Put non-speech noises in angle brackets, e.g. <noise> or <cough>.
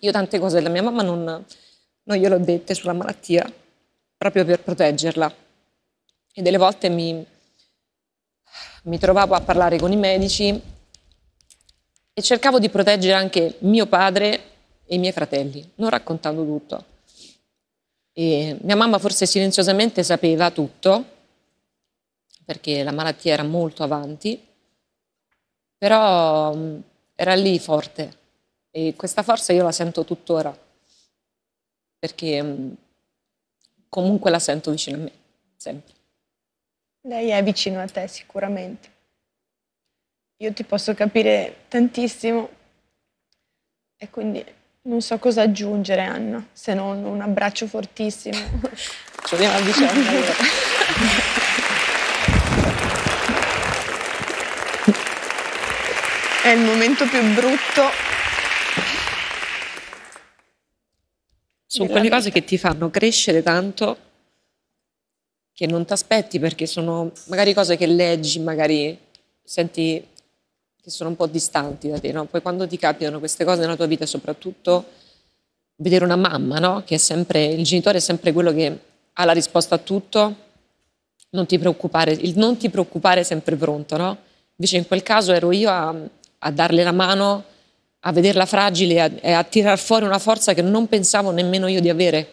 Io tante cose della mia mamma non, non gliel'ho dette sulla malattia, proprio per proteggerla. E delle volte mi, mi trovavo a parlare con i medici e cercavo di proteggere anche mio padre e i miei fratelli, non raccontando tutto. E mia mamma forse silenziosamente sapeva tutto, perché la malattia era molto avanti, però era lì forte e questa forza io la sento tuttora, perché mm, comunque la sento vicino a me, sempre. Lei è vicino a te sicuramente. Io ti posso capire tantissimo e quindi non so cosa aggiungere, Anna, se non un abbraccio fortissimo. <laughs> Ci vediamo a vicenda. Allora. è il momento più brutto Sono quelle cose che ti fanno crescere tanto che non ti aspetti perché sono magari cose che leggi, magari senti che sono un po' distanti da te. No? Poi quando ti capitano queste cose nella tua vita, soprattutto vedere una mamma, no? che è sempre, il genitore è sempre quello che ha la risposta a tutto, non ti preoccupare, il non ti preoccupare è sempre pronto. No? Invece in quel caso ero io a, a darle la mano a vederla fragile e a, a tirar fuori una forza che non pensavo nemmeno io di avere.